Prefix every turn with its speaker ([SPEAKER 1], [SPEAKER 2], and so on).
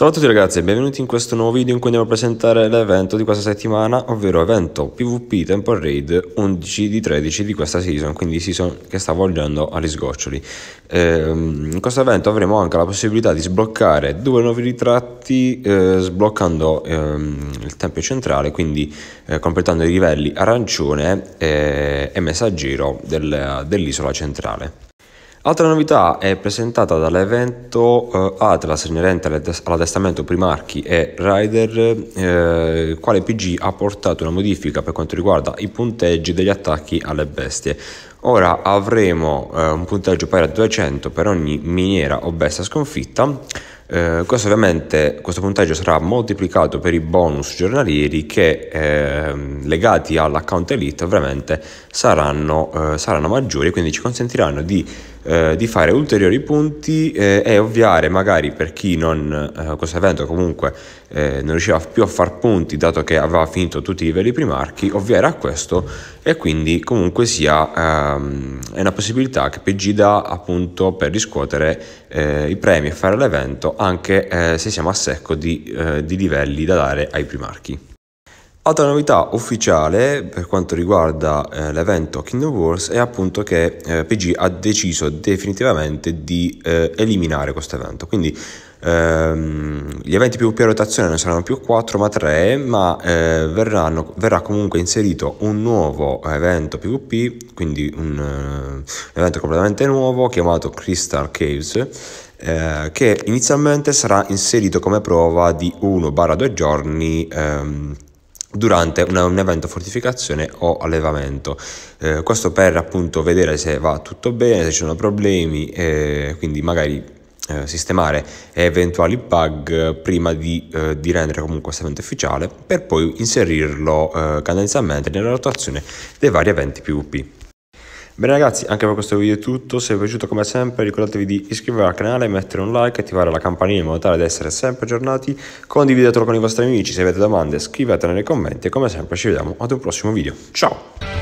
[SPEAKER 1] Salve a tutti ragazzi e benvenuti in questo nuovo video in cui andiamo a presentare l'evento di questa settimana, ovvero evento PvP Temple Raid 11 di 13 di questa season, quindi season che sta volgendo agli sgoccioli. Ehm, in questo evento avremo anche la possibilità di sbloccare due nuovi ritratti eh, sbloccando ehm, il tempio centrale, quindi eh, completando i livelli arancione e, eh, e messaggero del, dell'isola centrale. Altra novità è presentata dall'evento eh, Atlas inerente all'addestramento Primarchi e Rider, eh, quale PG ha portato una modifica per quanto riguarda i punteggi degli attacchi alle bestie. Ora avremo eh, un punteggio pari a 200 per ogni miniera o bestia sconfitta eh, questo ovviamente, questo punteggio sarà moltiplicato per i bonus giornalieri che eh, legati all'account Elite ovviamente saranno, eh, saranno maggiori e quindi ci consentiranno di, eh, di fare ulteriori punti eh, e ovviare magari per chi non, eh, questo evento comunque eh, non riusciva più a far punti dato che aveva finito tutti i livelli primarchi, ovviare a questo e quindi comunque sia ehm, è una possibilità che PG dà appunto per riscuotere eh, i premi e fare l'evento anche eh, se siamo a secco di, eh, di livelli da dare ai primarchi. Altra novità ufficiale per quanto riguarda eh, l'evento Kingdom Wars è appunto che eh, PG ha deciso definitivamente di eh, eliminare questo evento. Quindi ehm, gli eventi PvP a rotazione non saranno più 4 ma 3, ma eh, verranno, verrà comunque inserito un nuovo evento PvP, quindi un, un eh, evento completamente nuovo chiamato Crystal Caves. Eh, che inizialmente sarà inserito come prova di 1-2 giorni ehm, durante un evento fortificazione o allevamento eh, questo per appunto vedere se va tutto bene se ci sono problemi eh, quindi magari eh, sistemare eventuali bug prima di, eh, di rendere comunque questo evento ufficiale per poi inserirlo cadenzialmente eh, nella rotazione dei vari eventi PvP Bene ragazzi, anche per questo video è tutto, se vi è piaciuto come sempre ricordatevi di iscrivervi al canale, mettere un like, attivare la campanella in modo tale da essere sempre aggiornati, condividetelo con i vostri amici, se avete domande scrivetelo nei commenti e come sempre ci vediamo ad un prossimo video. Ciao!